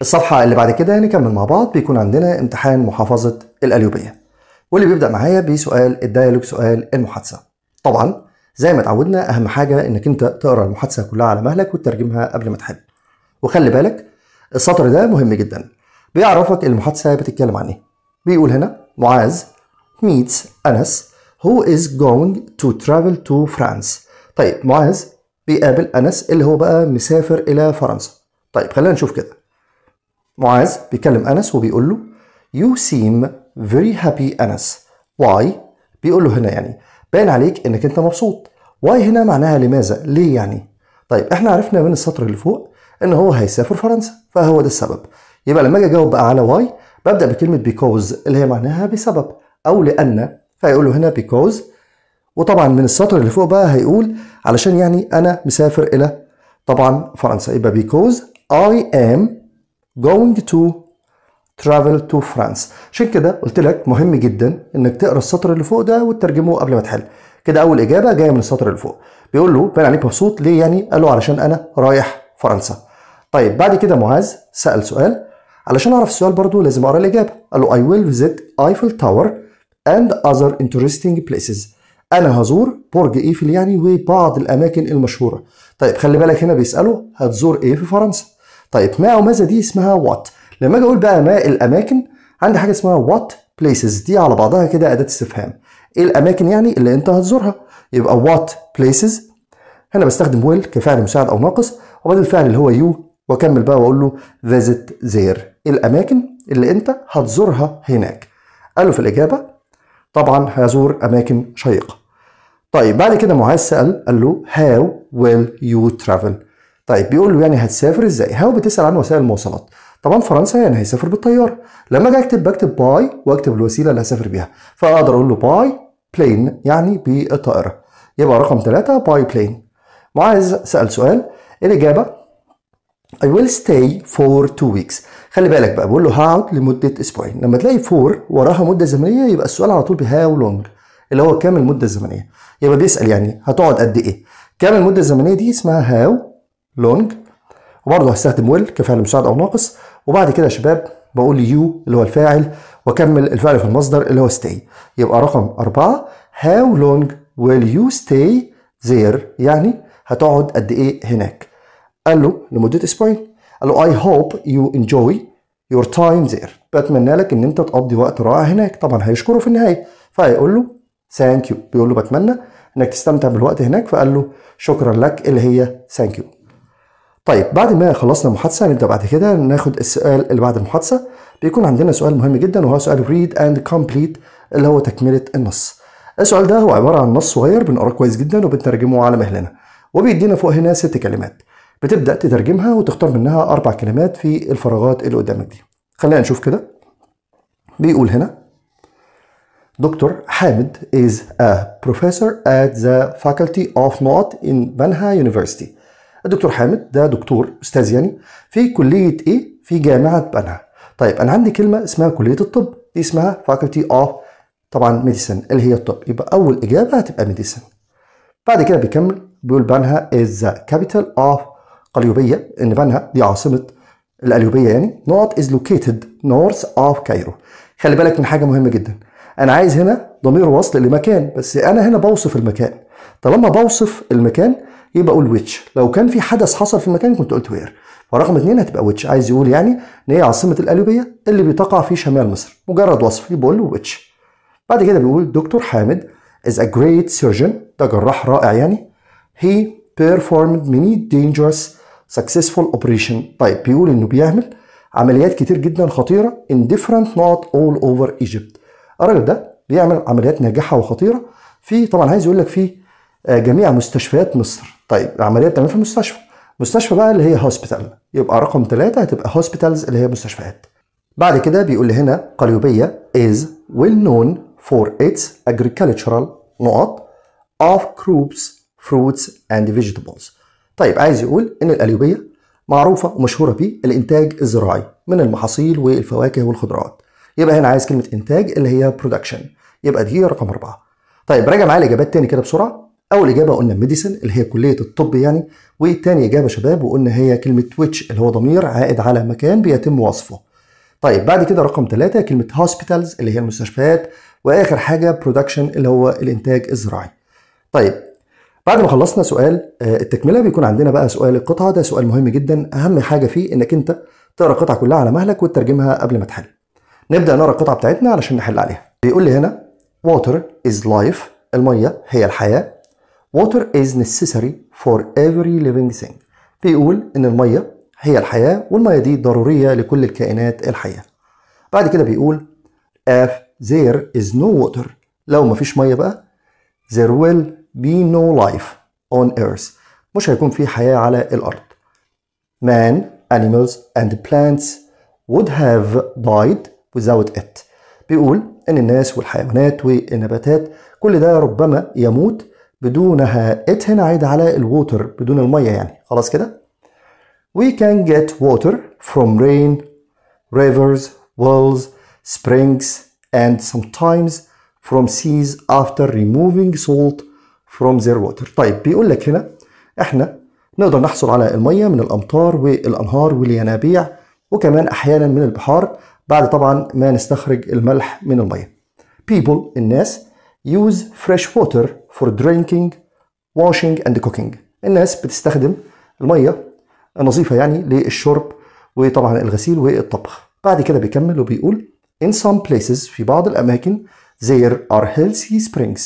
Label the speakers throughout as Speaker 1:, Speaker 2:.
Speaker 1: الصفحة اللي بعد كده نكمل يعني مع بعض بيكون عندنا امتحان محافظة الأليوبية واللي بيبدأ معايا بسؤال الديالوج سؤال المحادثة طبعا زي ما اتعودنا أهم حاجة إنك أنت تقرأ المحادثة كلها على مهلك وتترجمها قبل ما تحل وخلي بالك السطر ده مهم جدا بيعرفك المحادثة بتتكلم عن إيه بيقول هنا معاذ meets أنس who is going to travel to France طيب معاذ بيقابل أنس اللي هو بقى مسافر إلى فرنسا طيب خلينا نشوف كده معاذ بيكلم أنس وبيقول له You seem very happy أنس Why؟ بيقول له هنا يعني باين عليك إنك أنت مبسوط Why هنا معناها لماذا؟ ليه يعني؟ طيب إحنا عرفنا من السطر اللي فوق إن هو هيسافر فرنسا فهو ده السبب يبقى لما أجي أجاوب بقى على واي ببدأ بكلمة because اللي هي معناها بسبب أو لأن فيقول له هنا because وطبعا من السطر اللي فوق بقى هيقول علشان يعني أنا مسافر إلى طبعا فرنسا يبقى because I am going to travel to France عشان كده قلت لك مهم جدا انك تقرا السطر اللي فوق ده وتترجمه قبل ما تحل كده اول اجابه جايه من السطر اللي فوق بيقول له باين عليك مبسوط ليه يعني قال له علشان انا رايح فرنسا طيب بعد كده معاذ سال سؤال علشان اعرف السؤال برضو لازم اقرا الاجابه قال له I will visit Eiffel Tower and other interesting places انا هزور برج ايفل يعني وبعض الاماكن المشهوره طيب خلي بالك هنا بيساله هتزور ايه في فرنسا طيب ما او ماذا دي اسمها وات لما اجي اقول بقى ما الاماكن عندي حاجه اسمها وات بليسز دي على بعضها كده اداه استفهام ايه الاماكن يعني اللي انت هتزورها يبقى وات بليسز هنا بستخدم ويل كفعل مساعد او ناقص وبدل الفعل اللي هو يو واكمل بقى واقول له فيزيت إيه زير الاماكن اللي انت هتزورها هناك قالوا في الاجابه طبعا هيزور اماكن شيقه طيب بعد كده معاذ سال قال له هاو ويل يو ترافل طيب بيقول له يعني هتسافر ازاي؟ هاو بتسال عن وسائل المواصلات طبعا فرنسا يعني هيسافر بالطياره لما اجي اكتب بكتب باي واكتب الوسيله اللي هسافر بيها فاقدر اقول له باي بلين يعني بالطائره يبقى رقم ثلاثه باي بلين معاذ سال سؤال الاجابه I will stay for two weeks خلي بالك بقى بقول له هقعد لمده اسبوعين لما تلاقي فور وراها مده زمنيه يبقى السؤال على طول بهاو لونج اللي هو كام المده الزمنيه يبقى بيسال يعني هتقعد قد ايه كام المده الزمنيه دي اسمها هاو لونج وبرضه هستخدم ويل كفعل مساعد او ناقص وبعد كده يا شباب بقول يو اللي هو الفاعل واكمل الفعل في المصدر اللي هو ستاي يبقى رقم أربعة هاو لونج ويل يو ستاي زير يعني هتقعد قد ايه هناك قال له لمدة اسبوعين قال له اي هوب يو انجوي يور تايم زير بتمنى لك ان انت تقضي وقت رائع هناك طبعا هيشكره في النهاية فهيقول له ثانك يو بيقول له بتمنى انك تستمتع بالوقت هناك فقال له شكرا لك اللي هي ثانك يو طيب بعد ما خلصنا المحادثه نبدا بعد كده ناخد السؤال اللي بعد المحادثه بيكون عندنا سؤال مهم جدا وهو سؤال ريد اند كومبليت اللي هو تكمله النص السؤال ده هو عباره عن نص صغير بنقراه كويس جدا وبنترجمه على مهلنا وبيدينا فوق هنا ست كلمات بتبدا تترجمها وتختار منها اربع كلمات في الفراغات اللي قدامك دي خلينا نشوف كده بيقول هنا دكتور حامد is a professor at the faculty of نوت in Banha University الدكتور حامد ده دكتور استاذ يعني في كليه ايه في جامعه بنها طيب انا عندي كلمه اسمها كليه الطب دي اسمها فاكولتي اوف طبعا ميديسن اللي هي الطب يبقى اول اجابه هتبقى ميديسن بعد كده بيكمل بيقول بنها از ذا كابيتال اوف قليوبيه ان بنها دي عاصمه القليوبيه يعني نوت از لوكيتد نورث اوف كايرو خلي بالك من حاجه مهمه جدا انا عايز هنا ضمير وصل لمكان بس انا هنا بوصف المكان طالما بوصف المكان يبقى بقول ويتش لو كان في حدث حصل في المكان كنت قلت وير فرقم اثنين هتبقى ويتش عايز يقول يعني ان هي عاصمه الالوبيه اللي بتقع في شمال مصر مجرد وصف يقول ويتش بعد كده بيقول دكتور حامد is a great surgeon ده جراح رائع يعني he performed many dangerous successful operation طيب بيقول انه بيعمل عمليات كتير جدا خطيره in different not all over Egypt الراجل ده بيعمل عمليات ناجحه وخطيره في طبعا عايز يقول لك في آه، جميع مستشفيات مصر طيب العمليه بتعمل في مستشفى مستشفى بقى اللي هي هوسبيتال يبقى رقم ثلاثة هتبقى هوسبيتالز اللي هي مستشفيات بعد كده بيقول لي هنا قليوبية is well known for its agricultural نقط of crops fruits and vegetables طيب عايز يقول ان القليوبية معروفة ومشهورة بالإنتاج الزراعي من المحاصيل والفواكه والخضروات يبقى هنا عايز كلمة إنتاج اللي هي production يبقى دي رقم أربعة طيب راجع معايا الإجابات تاني كده بسرعة اول اجابه قلنا ميديسن اللي هي كليه الطب يعني وتاني اجابه شباب وقلنا هي كلمه ويتش اللي هو ضمير عائد على مكان بيتم وصفه طيب بعد كده رقم ثلاثة كلمة هوسبيتالز اللي هي المستشفيات وآخر حاجة برودكشن اللي هو الإنتاج الزراعي. طيب بعد ما خلصنا سؤال آه، التكملة بيكون عندنا بقى سؤال القطعة ده سؤال مهم جدا أهم حاجة فيه إنك أنت تقرأ القطعة كلها على مهلك وتترجمها قبل ما تحل. نبدأ نقرأ القطعة بتاعتنا علشان نحل عليها. بيقول لي هنا water is life المية هي الحياة water is necessary for every living thing بيقول ان الميه هي الحياه والميه دي ضروريه لكل الكائنات الحيه بعد كده بيقول if there is no water لو مفيش ميه بقى there will be no life on earth مش هيكون في حياه على الارض man animals and plants would have died without it بيقول ان الناس والحيوانات والنباتات كل ده ربما يموت بدونها it هنا عايد على الووتر بدون المية يعني خلاص كده we can get water from rain rivers wells springs and sometimes from seas after removing salt from their water طيب بيقول لك هنا احنا نقدر نحصل على المية من الأمطار والأنهار والينابيع وكمان أحيانا من البحار بعد طبعا ما نستخرج الملح من المية people الناس use fresh water for drinking washing and cooking الناس بتستخدم الميه النظيفة يعني للشرب وطبعا الغسيل والطبخ بعد كده بيكمل وبيقول in some places في بعض الاماكن there are healthy springs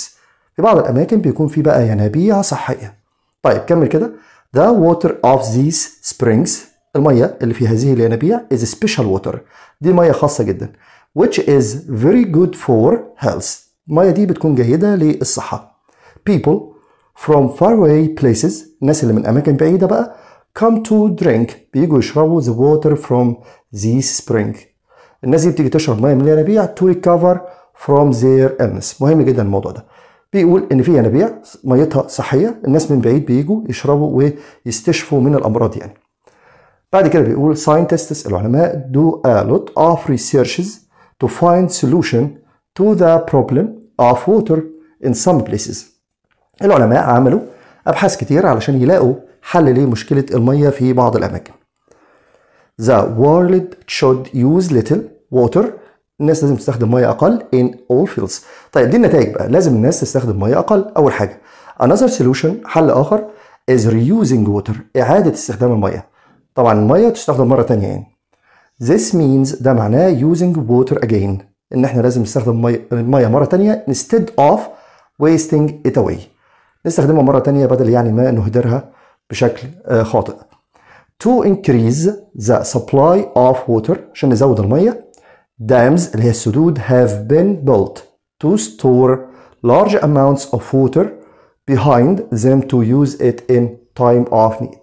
Speaker 1: في بعض الاماكن بيكون في بقى ينابيع يعني صحيه طيب كمل كده the water of these springs الميه اللي في هذه الينابيع is special water دي ميه خاصه جدا which is very good for health الميه دي بتكون جيده للصحه people from far away places الناس اللي من أماكن بعيدة بقى come to drink بيجوا يشربوا the water from this spring الناس دي بتيجي تشرب ميه من الينابيع to recover from their illness مهم جدا الموضوع ده بيقول ان في ينابيع ميتها صحيه الناس من بعيد بيجوا يشربوا ويستشفوا من الامراض يعني بعد كده بيقول scientists العلماء do a lot of researches to find solution to the problem of water in some places العلماء عملوا أبحاث كتير علشان يلاقوا حل لمشكلة المية في بعض الأماكن The world should use little water الناس لازم تستخدم مية أقل in all fields طيب دي النتائج بقى لازم الناس تستخدم مية أقل أول حاجة another solution حل آخر is reusing water إعادة استخدام المية طبعا المية تستخدم مرة تانية يعني this means ده معناه using water again إن إحنا لازم نستخدم المية مرة تانية instead of wasting it away نستخدمها مرة تانية بدل يعني ما نهدرها بشكل آه، خاطئ to increase the supply of water عشان نزود المية dams اللي هي السدود have been built to store large amounts of water behind them to use it in time of need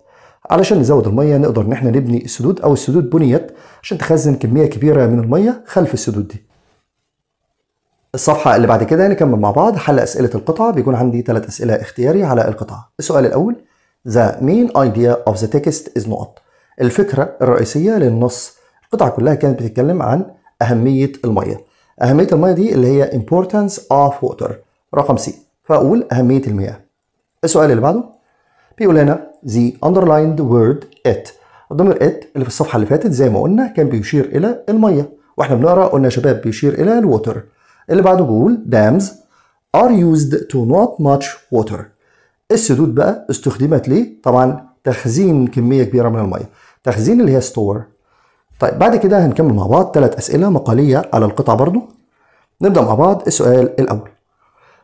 Speaker 1: علشان نزود المية نقدر ان احنا نبني السدود او السدود بنيت عشان تخزن كمية كبيرة من المية خلف السدود دي الصفحه اللي بعد كده نكمل مع بعض حل اسئله القطعة بيكون عندي ثلاث اسئله اختياري على القطعه السؤال الاول The main idea of the text is not الفكره الرئيسيه للنص القطعه كلها كانت بتتكلم عن اهميه الميه اهميه الميه دي اللي هي importance of water رقم سي فاقول اهميه المياه السؤال اللي بعده بيقول هنا the underlined word it الضمير it اللي في الصفحه اللي فاتت زي ما قلنا كان بيشير الى الميه واحنا بنقرا قلنا شباب بيشير الى الووتر اللي بعده بيقول dams are used to not much water السدود بقى استخدمت ليه؟ طبعا تخزين كميه كبيره من الميه تخزين اللي هي ستور طيب بعد كده هنكمل مع بعض ثلاث اسئله مقاليه على القطع برضو نبدا مع بعض السؤال الاول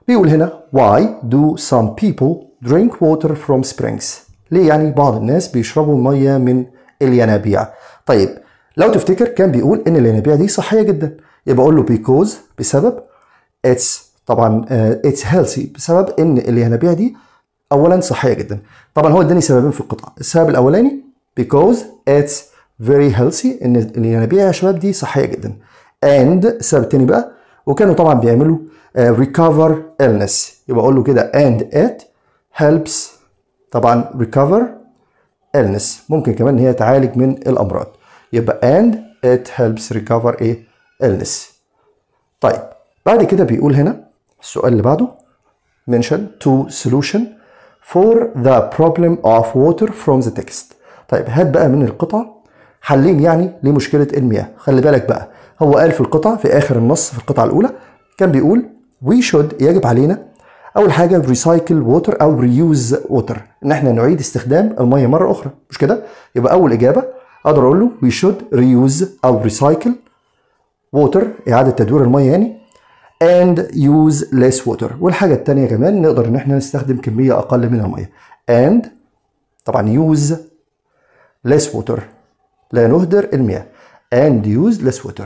Speaker 1: بيقول هنا why do some people drink water from springs ليه يعني بعض الناس بيشربوا ميه من الينابيع طيب لو تفتكر كان بيقول ان الينابيع دي صحيه جدا يبقى اقول له بيكوز بسبب اتس طبعا اتس آه، هيلثي بسبب ان اللي هنبيع دي اولا صحيه جدا طبعا هو اداني سببين في القطعه السبب الاولاني بيكوز اتس فيري هيلثي ان اللي يا شباب دي صحيه جدا اند السبب الثاني بقى وكانوا طبعا بيعملوا uh, illness يبقى اقول له كده اند ات هيلبس طبعا ريكفر illness ممكن كمان ان هي تعالج من الامراض يبقى اند ات هيلبس ريكفر ايه illness طيب بعد كده بيقول هنا السؤال اللي بعده mention to solution for the problem of water from the text طيب هات بقى من القطع حلين يعني لمشكله المياه خلي بالك بقى هو قال في القطع في اخر النص في القطعه الاولى كان بيقول we should يجب علينا اول حاجه ريسايكل ووتر او ريوز ووتر ان احنا نعيد استخدام الميه مره اخرى مش كده يبقى اول اجابه اقدر اقول له we should reuse او recycle water إعادة تدوير المية يعني and use less water والحاجة التانية كمان نقدر إن احنا نستخدم كمية أقل من المية and طبعا use less water لا نهدر المياه and use less water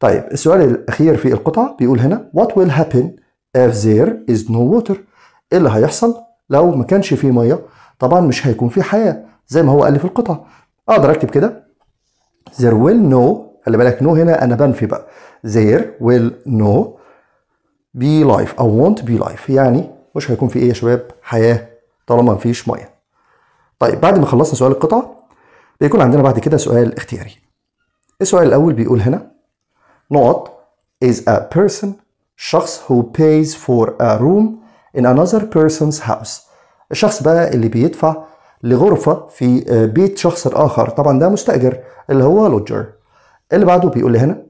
Speaker 1: طيب السؤال الأخير في القطعة بيقول هنا what will happen if there is no water إيه اللي هيحصل لو ما كانش فيه مية طبعا مش هيكون في حياة زي ما هو قال في القطعة أقدر أكتب كده there will no خلي بالك نو هنا انا بنفي بقى there will no be life او won't be life يعني مش هيكون في ايه يا شباب حياه طالما مفيش ميه طيب بعد ما خلصنا سؤال القطعه بيكون عندنا بعد كده سؤال اختياري السؤال الاول بيقول هنا نقط is a person شخص who pays for a room in another person's house الشخص بقى اللي بيدفع لغرفة في بيت شخص آخر طبعا ده مستأجر اللي هو لودجر اللي بعده بيقول لي هنا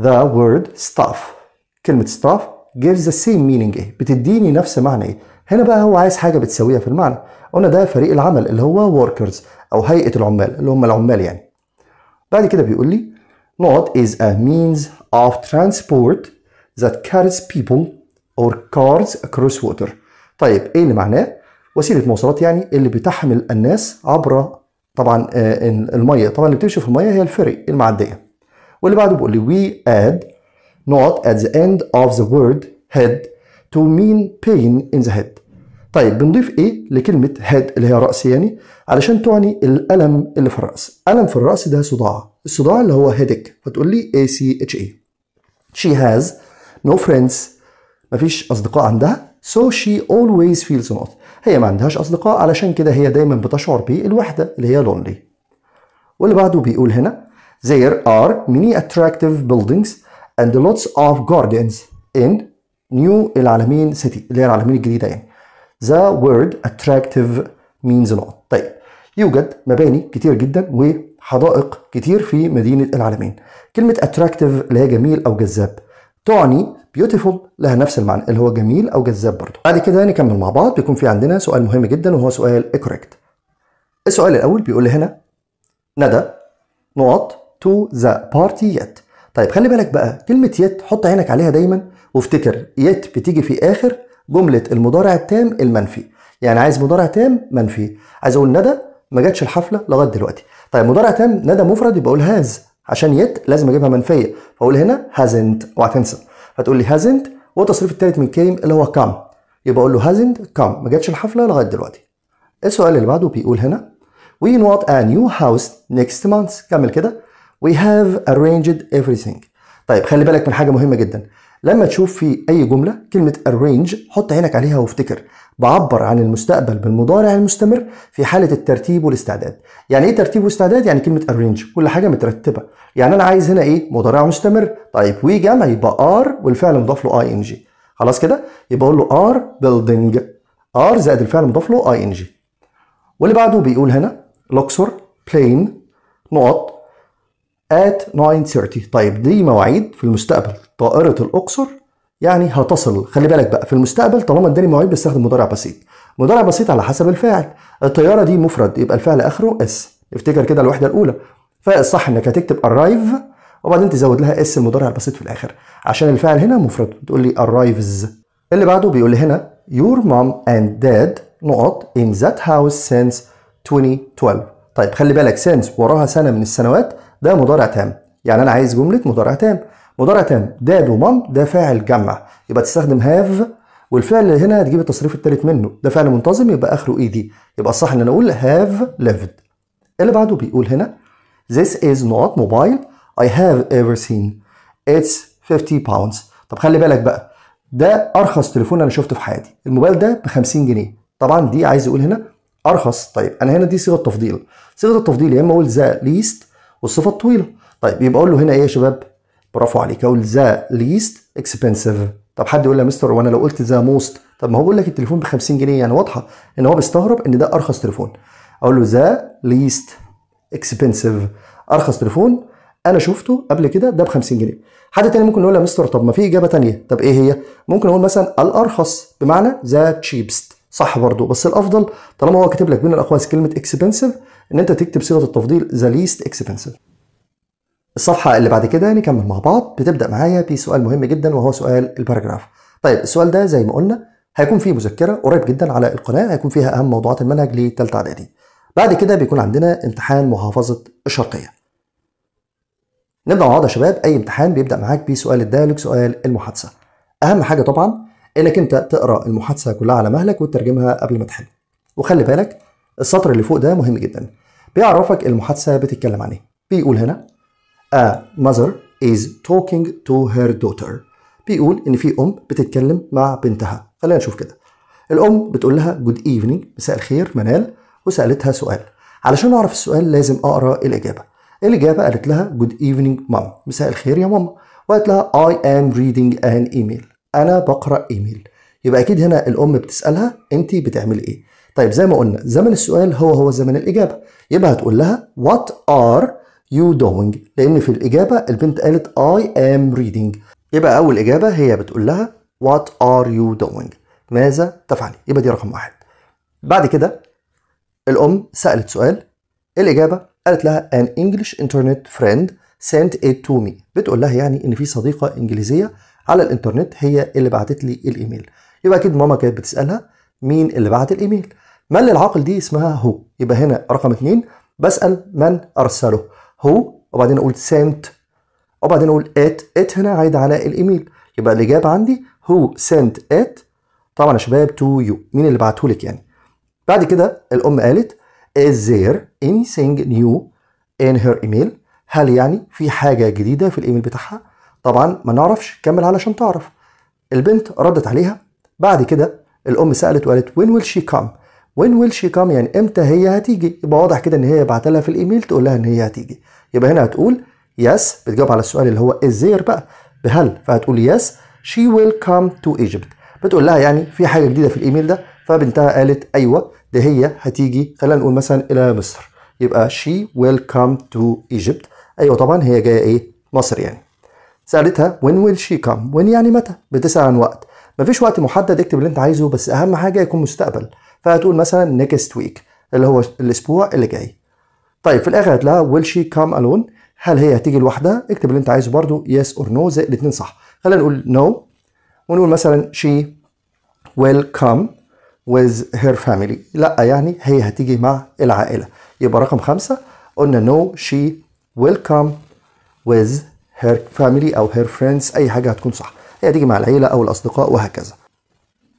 Speaker 1: the word stuff كلمة stuff gives the same meaning ايه بتديني نفس معنى ايه هنا بقى هو عايز حاجة بتساويها في المعنى قلنا ده فريق العمل اللي هو workers او هيئة العمال اللي هم العمال يعني بعد كده بيقول لي not is a means of transport that carries people or cars across water طيب ايه اللي معناه وسيلة مواصلات يعني اللي بتحمل الناس عبر طبعا آه، الميه طبعا اللي بتمشي في الميه هي الفري المعديه واللي بعده بيقول لي we add not at the end of the word head to mean pain in the head طيب بنضيف ايه لكلمه head اللي هي راس يعني علشان تعني الالم اللي في الراس الم في الراس ده صداع الصداع اللي هو headache فتقول لي a c h a she has no friends مفيش اصدقاء عندها so she always feels not هي ما عندهاش أصدقاء علشان كده هي دايما بتشعر بالوحدة اللي هي لونلي واللي بعده بيقول هنا There are many attractive buildings and lots of gardens in new العالمين city اللي هي العالمين الجديدة يعني The word attractive means not طيب يوجد مباني كتير جدا وحدائق كتير في مدينة العالمين كلمة attractive اللي هي جميل أو جذاب تعني بيوتيفول لها نفس المعنى اللي هو جميل او جذاب برضه بعد كده نكمل مع بعض بيكون في عندنا سؤال مهم جدا وهو سؤال اكوريكت السؤال الاول بيقول لي هنا ندى نقط تو ذا بارتي يت طيب خلي بالك بقى كلمه يت حط عينك عليها دايما وافتكر يت بتيجي في اخر جمله المضارع التام المنفي يعني عايز مضارع تام منفي عايز اقول ندى ما جاتش الحفله لغايه دلوقتي طيب مضارع تام ندى مفرد يبقى اقول هاز عشان يت لازم اجيبها منفيه فاقول هنا هازنت اوعى تنسى هتقول لي هازنت والتصريف الثالث من كيم اللي هو كام يبقى اقول له هازنت كام ما جاتش الحفله لغايه دلوقتي السؤال اللي بعده بيقول هنا we want a new house next month كمل كده we have arranged everything طيب خلي بالك من حاجه مهمه جدا لما تشوف في اي جمله كلمه arrange حط عينك عليها وافتكر بعبر عن المستقبل بالمضارع المستمر في حالة الترتيب والاستعداد يعني ايه ترتيب واستعداد يعني كلمة arrange كل حاجة مترتبة يعني انا عايز هنا ايه مضارع مستمر طيب وي جمع يبقى ار والفعل مضاف له اي ان جي خلاص كده يبقى اقول له ار building ار زائد الفعل مضاف له اي ان جي واللي بعده بيقول هنا لوكسور بلين نقط at 9:30 طيب دي مواعيد في المستقبل طائرة الأقصر يعني هتصل خلي بالك بقى في المستقبل طالما اداني مواعيد بستخدم مضارع بسيط مضارع بسيط على حسب الفاعل الطياره دي مفرد يبقى الفعل اخره اس افتكر كده الوحده الاولى فالصح انك هتكتب ارايف وبعدين تزود لها اس المضارع البسيط في الاخر عشان الفعل هنا مفرد تقول لي arrives اللي بعده بيقول لي هنا your mom and dad نقط in that house since 2012 طيب خلي بالك since وراها سنه من السنوات ده مضارع تام يعني انا عايز جمله مضارع تام مضارع داد ومام ده فاعل جمع يبقى تستخدم هاف والفعل اللي هنا هتجيب التصريف الثالث منه ده فعل منتظم يبقى اخره اي دي يبقى الصح ان انا اقول هاف ليفد اللي بعده بيقول هنا this is not mobile I have ever seen it's 50 pounds طب خلي بالك بقى ده ارخص تليفون انا شفته في حياتي الموبايل ده ب 50 جنيه طبعا دي عايز اقول هنا ارخص طيب انا هنا دي صيغه تفضيل صيغه التفضيل يا اما اقول ذا ليست والصفه الطويله طيب يبقى اقول له هنا ايه يا شباب برافو عليك اقول ذا ليست اكسبنسيف طب حد يقول لي يا مستر وانا لو قلت ذا موست طب ما هو بيقول لك التليفون ب 50 جنيه يعني واضحه ان هو بيستغرب ان ده ارخص تليفون اقول له ذا ليست اكسبنسيف ارخص تليفون انا شفته قبل كده ده ب 50 جنيه حد تاني ممكن يقول يا مستر طب ما في اجابه تانية طب ايه هي ممكن اقول مثلا الارخص بمعنى ذا تشيبست صح برضه بس الافضل طالما هو كاتب لك بين الاقواس كلمه اكسبنسيف ان انت تكتب صيغه التفضيل ذا ليست اكسبنسيف الصفحة اللي بعد كده نكمل يعني مع بعض بتبدأ معايا بسؤال مهم جدا وهو سؤال الباراجراف طيب السؤال ده زي ما قلنا هيكون فيه مذكرة قريب جدا على القناة هيكون فيها أهم موضوعات المنهج لتالتة إعدادي بعد كده بيكون عندنا امتحان محافظة الشرقية نبدأ مع بعض يا شباب أي امتحان بيبدأ معاك بسؤال الديالوج سؤال المحادثة أهم حاجة طبعا إنك أنت تقرأ المحادثة كلها على مهلك وتترجمها قبل ما تحل وخلي بالك السطر اللي فوق ده مهم جدا بيعرفك المحادثة بتتكلم عن إيه بيقول هنا A mother is talking to her daughter بيقول إن في أم بتتكلم مع بنتها خلينا نشوف كده الأم بتقول لها جود evening مساء الخير منال وسألتها سؤال علشان أعرف السؤال لازم أقرأ الإجابة الإجابة قالت لها جود evening مام مساء الخير يا ماما وقالت لها I am reading an email أنا بقرأ إيميل يبقى أكيد هنا الأم بتسألها أنت بتعمل إيه طيب زي ما قلنا زمن السؤال هو هو زمن الإجابة يبقى هتقول لها what are you doing لان في الاجابه البنت قالت اي ام reading يبقى اول اجابه هي بتقول لها وات ار يو دوينج ماذا تفعلي يبقى دي رقم واحد بعد كده الام سالت سؤال الاجابه قالت لها an English internet friend sent it to me بتقول لها يعني ان في صديقه انجليزيه على الانترنت هي اللي بعتت لي الايميل يبقى اكيد ماما كانت بتسالها مين اللي بعت الايميل من للعاقل دي اسمها هو يبقى هنا رقم اتنين بسال من ارسله هو وبعدين اقول سنت وبعدين اقول ات ات هنا عايد على الايميل يبقى الاجابه عندي هو سنت ات طبعا يا شباب تو يو مين اللي بعته لك يعني بعد كده الام قالت ذير اني anything نيو ان هير ايميل هل يعني في حاجه جديده في الايميل بتاعها طبعا ما نعرفش كمل علشان تعرف البنت ردت عليها بعد كده الام سالت وقالت وين ويل شي come وين ويل شي كام يعني امتى هي هتيجي يبقى واضح كده ان هي بعت لها في الايميل تقول لها ان هي هتيجي يبقى هنا هتقول يس بتجاوب على السؤال اللي هو ازير بقى بهل فهتقول يس شي ويل كام تو ايجيبت بتقول لها يعني في حاجه جديده في الايميل ده فبنتها قالت ايوه ده هي هتيجي خلينا نقول مثلا الى مصر يبقى شي ويل كام تو ايجيبت ايوه طبعا هي جايه ايه مصر يعني سالتها وين ويل شي كام وين يعني متى بتسال عن وقت مفيش وقت محدد اكتب اللي انت عايزه بس اهم حاجه يكون مستقبل فهتقول مثلا next week اللي هو الاسبوع اللي جاي طيب في الاخر هتلاقيها will she come alone هل هي هتيجي لوحدها اكتب اللي انت عايزه برده yes or no زي الاثنين صح خلينا نقول no ونقول مثلا she will come with her family لا يعني هي هتيجي مع العائله يبقى رقم خمسة قلنا no she will come with her family او her friends اي حاجه هتكون صح هي هتيجي مع العيله او الاصدقاء وهكذا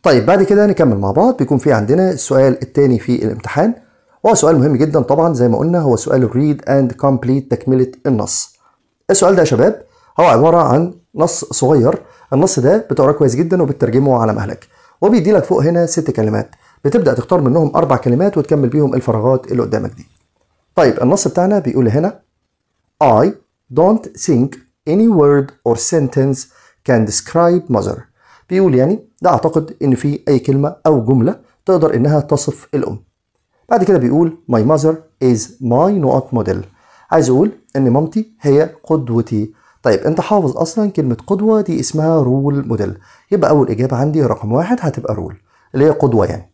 Speaker 1: طيب بعد كده نكمل مع بعض بيكون في عندنا السؤال الثاني في الامتحان وهو سؤال مهم جدا طبعا زي ما قلنا هو سؤال read and complete تكملة النص السؤال ده يا شباب هو عبارة عن نص صغير النص ده بتقراه كويس جدا وبترجمه على مهلك وبيدي لك فوق هنا ست كلمات بتبدأ تختار منهم أربع كلمات وتكمل بيهم الفراغات اللي قدامك دي طيب النص بتاعنا بيقول هنا I don't think any word or sentence can describe mother بيقول يعني ده اعتقد ان في اي كلمه او جمله تقدر انها تصف الام بعد كده بيقول my mother is my نوت model عايز اقول ان مامتي هي قدوتي طيب انت حافظ اصلا كلمه قدوه دي اسمها رول موديل يبقى اول اجابه عندي رقم واحد هتبقى رول اللي هي قدوه يعني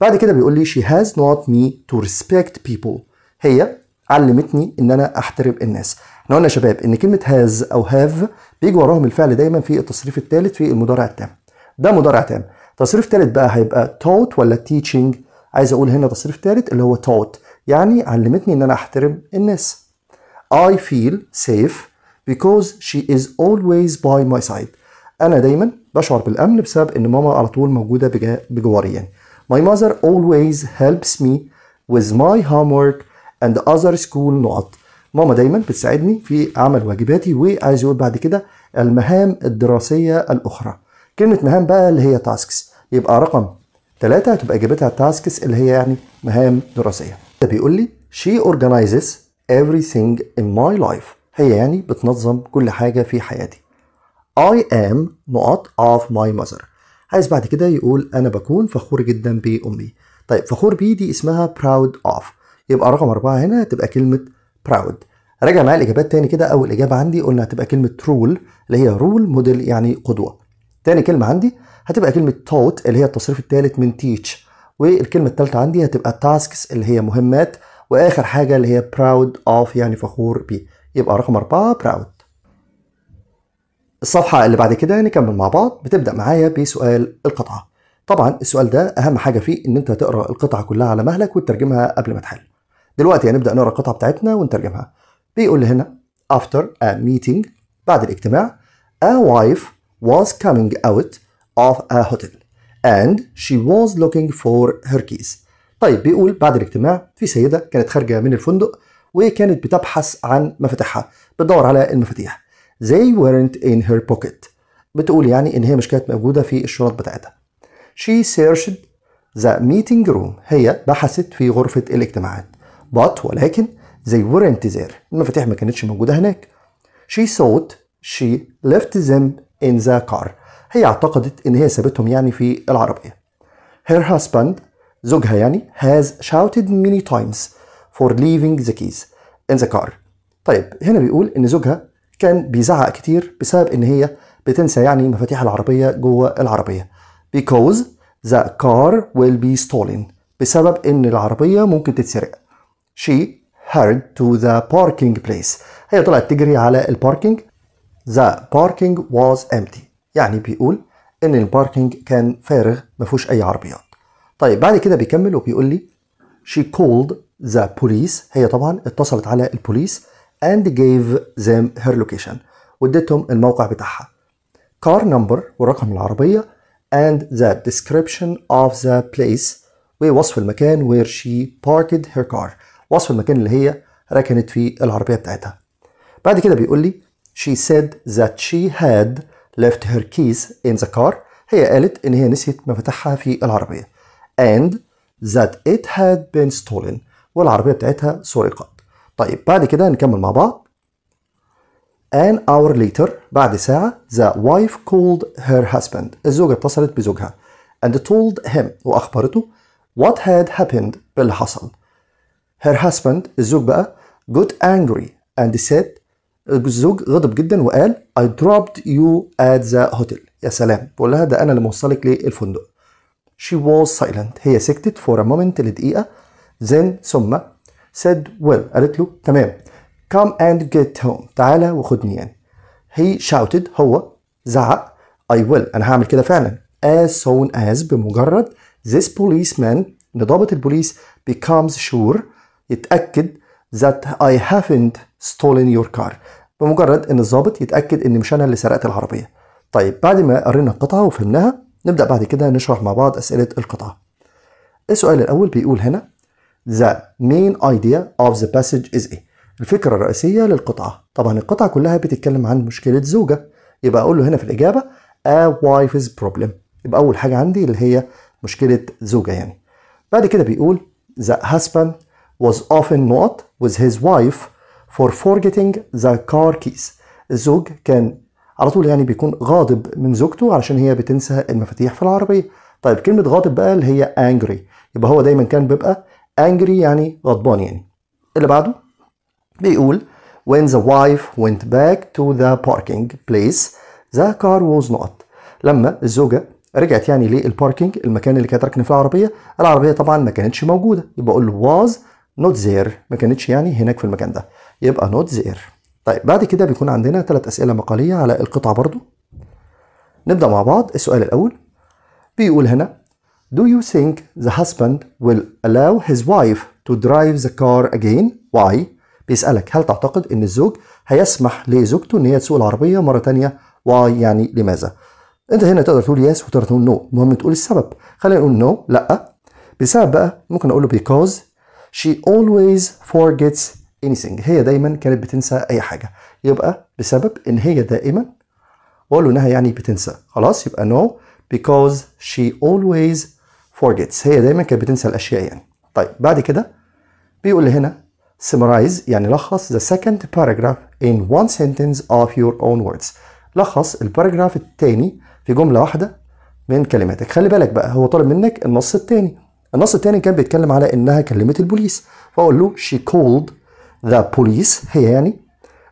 Speaker 1: بعد كده بيقول لي she has not me to respect people هي علمتني ان انا احترم الناس احنا قلنا يا شباب ان كلمه هاز او هاف بيجي وراهم الفعل دايما في التصريف الثالث في المضارع التام ده مضارع تام تصريف ثالث بقى هيبقى taught ولا teaching عايز اقول هنا تصريف ثالث اللي هو taught يعني علمتني ان انا احترم الناس I feel safe because she is always by my side انا دايما بشعر بالامن بسبب ان ماما على طول موجوده بجواري يعني my mother always helps me with my homework and other school نقط ماما دايما بتساعدني في عمل واجباتي وعايز اقول بعد كده المهام الدراسيه الاخرى كلمه مهام بقى اللي هي تاسكس يبقى رقم ثلاثة هتبقى اجابتها تاسكس اللي هي يعني مهام دراسيه ده بيقول لي she organizes everything in my life هي يعني بتنظم كل حاجه في حياتي I am نقط of my mother عايز بعد كده يقول انا بكون فخور جدا بامي طيب فخور بيه دي اسمها proud of يبقى رقم أربعة هنا هتبقى كلمة proud راجع معايا الإجابات تاني كده أول إجابة عندي قلنا هتبقى كلمة رول اللي هي رول موديل يعني قدوة تاني كلمة عندي هتبقى كلمة taught اللي هي التصريف الثالث من teach والكلمة الثالثة عندي هتبقى tasks اللي هي مهمات وآخر حاجة اللي هي proud of يعني فخور بيه يبقى رقم أربعة proud الصفحة اللي بعد كده نكمل مع بعض بتبدأ معايا بسؤال القطعة طبعا السؤال ده أهم حاجة فيه إن أنت تقرأ القطعة كلها على مهلك وتترجمها قبل ما تحل دلوقتي هنبدا نقرا القطعه بتاعتنا ونترجمها بيقول هنا after a meeting بعد الاجتماع a wife was coming out of a hotel and she was looking for her keys طيب بيقول بعد الاجتماع في سيده كانت خارجه من الفندق وكانت بتبحث عن مفاتيحها بتدور على المفاتيح they weren't in her pocket بتقول يعني ان هي مش كانت موجوده في الشنط بتاعتها she searched the meeting room هي بحثت في غرفه الاجتماعات but ولكن they weren't انتظار المفاتيح ما كانتش موجودة هناك she thought she left them in the car هي اعتقدت ان هي سابتهم يعني في العربية her husband زوجها يعني has shouted many times for leaving the keys in the car طيب هنا بيقول ان زوجها كان بيزعق كتير بسبب ان هي بتنسى يعني مفاتيح العربية جوه العربية because the car will be stolen بسبب ان العربية ممكن تتسرق She hurried to the parking place هي طلعت تجري على الباركينج The parking was empty يعني بيقول إن الباركينج كان فارغ ما فيهوش أي عربيات طيب بعد كده بيكمل وبيقول لي She called the police هي طبعا اتصلت على البوليس and gave them her location واديتهم الموقع بتاعها car number ورقم العربية and the description of the place ووصف المكان where she parked her car وصف المكان اللي هي ركنت فيه العربية بتاعتها بعد كده بيقول لي she said that she had left her keys in the car هي قالت إن هي نسيت مفاتيحها في العربية and that it had been stolen والعربية بتاعتها سرقت طيب بعد كده نكمل مع بعض an hour later بعد ساعة the wife called her husband الزوجة اتصلت بزوجها and told him وأخبرته what had happened باللي حصل Her husband الزوج بقى got angry and said الزوج غضب جدا وقال I dropped you at the hotel يا سلام بقول لها ده أنا اللي موصلك للفندق She was silent هي سكتت for a moment لدقيقة then ثم said well قالت له تمام come and get home تعالى وخدني يعني he shouted هو زعق I will أنا هعمل كده فعلا as soon as بمجرد this policeman نضابط البوليس becomes sure يتاكد that I haven't stolen your car بمجرد ان الظابط يتاكد ان مش انا اللي سرقت العربيه طيب بعد ما قرينا القطعه وفهمناها نبدا بعد كده نشرح مع بعض اسئله القطعه السؤال الاول بيقول هنا The main idea of the passage is A. الفكرة الرئيسية للقطعة. طبعا القطعة كلها بتتكلم عن مشكلة زوجة. يبقى أقول له هنا في الإجابة A wife's problem. يبقى أول حاجة عندي اللي هي مشكلة زوجة يعني. بعد كده بيقول The husband was often not with his wife for forgetting the car keys الزوج كان على طول يعني بيكون غاضب من زوجته علشان هي بتنسى المفاتيح في العربية طيب كلمة غاضب بقى اللي هي angry يبقى هو دايما كان بيبقى angry يعني غضبان يعني اللي بعده بيقول when the wife went back to the parking place the car was not لما الزوجة رجعت يعني للباركينج المكان اللي كانت ركنة في العربية العربية طبعا ما كانتش موجودة يبقى أقول was نوت زير ما كانتش يعني هناك في المكان ده يبقى نوت زير طيب بعد كده بيكون عندنا ثلاث أسئلة مقالية على القطعة برضو نبدأ مع بعض السؤال الأول بيقول هنا Do you think the husband will allow his wife to drive the car again? Why? بيسألك هل تعتقد إن الزوج هيسمح لزوجته إن هي تسوق العربية مرة تانية؟ Why يعني لماذا؟ أنت هنا تقدر تقول yes وتقدر تقول no. المهم تقول السبب، خلينا نقول no. لأ بسبب بقى ممكن أقول له because she always forgets anything هي دايما كانت بتنسى اي حاجه يبقى بسبب ان هي دائما بقول انها يعني بتنسى خلاص يبقى no because she always forgets هي دايما كانت بتنسى الاشياء يعني طيب بعد كده بيقول هنا summarize يعني لخص the second paragraph in one sentence of your own words لخص الباراجراف الثاني في جمله واحده من كلماتك خلي بالك بقى هو طالب منك النص الثاني النص الثاني كان بيتكلم على انها كلمت البوليس فاقول له she called the police هي يعني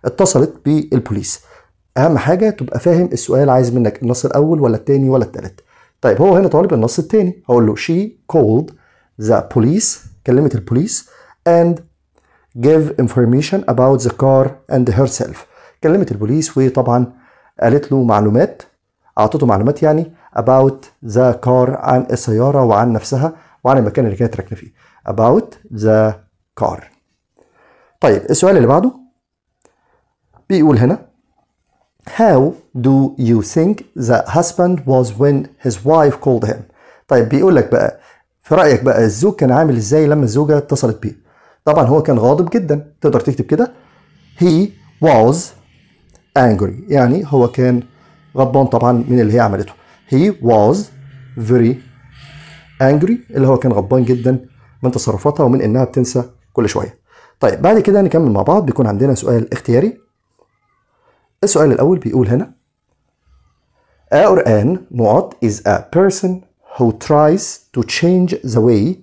Speaker 1: اتصلت بالبوليس اهم حاجه تبقى فاهم السؤال عايز منك النص الاول ولا الثاني ولا الثالث طيب هو هنا طالب النص الثاني هقول له she called the police كلمت البوليس and gave information about the car and herself كلمت البوليس وطبعا قالت له معلومات اعطته معلومات يعني about the car عن السياره وعن نفسها وعن المكان اللي كانت راكنه فيه about the car طيب السؤال اللي بعده بيقول هنا How do you think the husband was when his wife called him? طيب بيقول لك بقى في رأيك بقى الزوج كان عامل ازاي لما الزوجة اتصلت بيه؟ طبعا هو كان غاضب جدا تقدر تكتب كده he was angry يعني هو كان غضبان طبعا من اللي هي عملته he was very انجري اللي هو كان غضبان جدا من تصرفاتها ومن انها بتنسى كل شويه طيب بعد كده نكمل مع بعض بيكون عندنا سؤال اختياري السؤال الاول بيقول هنا A or an نقط is a person who tries to change the way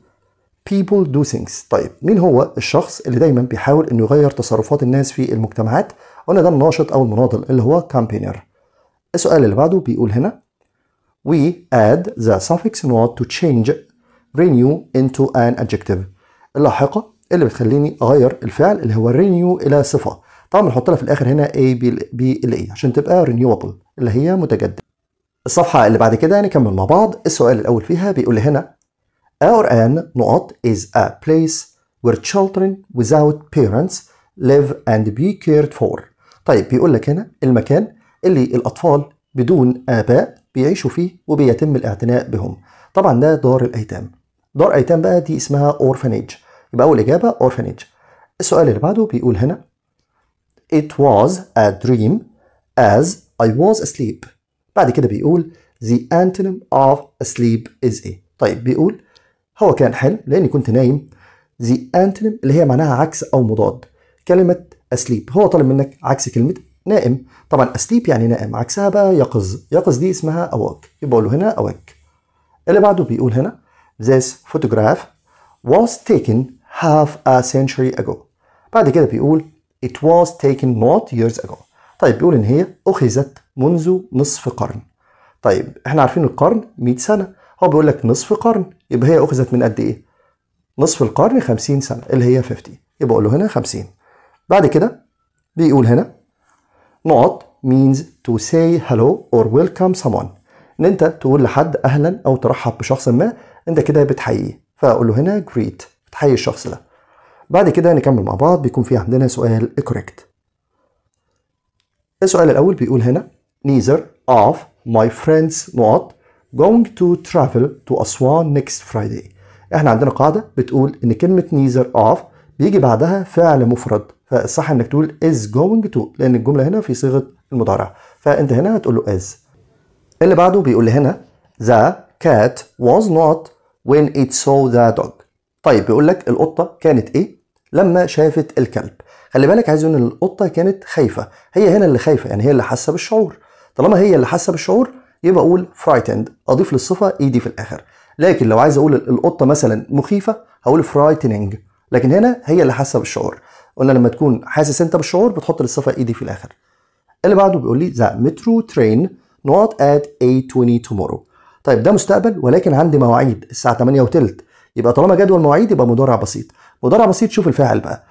Speaker 1: people do things طيب مين هو الشخص اللي دايما بيحاول انه يغير تصرفات الناس في المجتمعات قلنا ده الناشط او المناضل اللي هو كامبينر السؤال اللي بعده بيقول هنا we add the suffix not to change renew into an adjective اللاحقة اللي بتخليني أغير الفعل اللي هو renew إلى صفة طبعا بنحط لها في الآخر هنا A B L A عشان تبقى renewable اللي هي متجددة الصفحة اللي بعد كده نكمل مع بعض السؤال الأول فيها بيقول هنا Our an not is a place where children without parents live and be cared for طيب بيقول لك هنا المكان اللي الأطفال بدون آباء بيعيشوا فيه وبيتم الاعتناء بهم طبعا ده دار الايتام دار ايتام بقى دي اسمها اورفانيج يبقى اول اجابه اورفانيج السؤال اللي بعده بيقول هنا It was a dream as I was asleep بعد كده بيقول The antonym of asleep is a طيب بيقول هو كان حلم لأني كنت نايم The antonym اللي هي معناها عكس أو مضاد كلمة asleep هو طالب منك عكس كلمة نائم طبعا أسليب يعني نائم عكسها بقى يقظ يقظ دي اسمها أواك يبقى له هنا أواك اللي بعده بيقول هنا This photograph was taken half a century ago بعد كده بيقول It was taken not years ago طيب بيقول إن هي أخذت منذ نصف قرن طيب إحنا عارفين القرن 100 سنة هو بيقول لك نصف قرن يبقى هي أخذت من قد إيه؟ نصف القرن 50 سنة اللي هي 50 يبقى أقول له هنا 50 بعد كده بيقول هنا نقط means to say hello or welcome someone ان انت تقول لحد اهلا او ترحب بشخص ما انت كده بتحييه فاقول له هنا greet بتحيي الشخص ده بعد كده نكمل مع بعض بيكون في عندنا سؤال correct السؤال الاول بيقول هنا neither of my friends not going to travel to Aswan next Friday احنا عندنا قاعدة بتقول ان كلمة neither of بيجي بعدها فعل مفرد فالصح انك تقول از جوينج تو لان الجمله هنا في صيغه المضارع فانت هنا هتقول له از اللي بعده بيقول لي هنا the cat was not when it saw the dog طيب بيقول لك القطه كانت ايه لما شافت الكلب خلي بالك عايز ان القطه كانت خايفه هي هنا اللي خايفه يعني هي اللي حاسه بالشعور طالما هي اللي حاسه بالشعور يبقى اقول frightened اضيف للصفه ايدي e في الاخر لكن لو عايز اقول القطه مثلا مخيفه هقول frightening لكن هنا هي اللي حاسه بالشعور قلنا لما تكون حاسس انت بالشعور بتحط للصفه ايدي في الاخر اللي بعده بيقول لي ذا مترو ترين نوت ات 8:20 تومورو طيب ده مستقبل ولكن عندي مواعيد الساعه 8 وتلت يبقى طالما جدول مواعيد يبقى مضارع بسيط مضارع بسيط شوف الفاعل بقى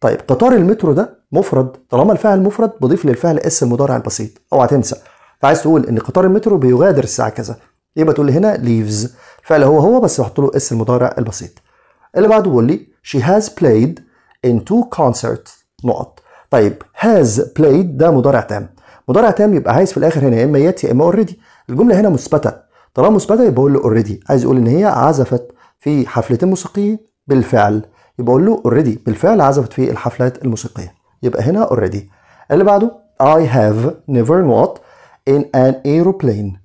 Speaker 1: طيب قطار المترو ده مفرد طالما الفاعل مفرد بضيف للفعل اس المضارع البسيط اوعى تنسى فعايز تقول ان قطار المترو بيغادر الساعه كذا يبقى تقول لي هنا ليفز الفعل هو هو بس بحط له اس المضارع البسيط اللي بعده بيقول لي she has played into concert نقط طيب has played ده مضارع تام مضارع تام يبقى عايز في الاخر هنا يا اما يات يا اما اوريدي الجمله هنا مثبته طالما مثبته يبقى اقول له اوريدي عايز اقول ان هي عزفت في حفلتين موسيقيين بالفعل يبقى اقول له اوريدي بالفعل عزفت في الحفلات الموسيقيه يبقى هنا اوريدي اللي بعده I have never not in an aeroplane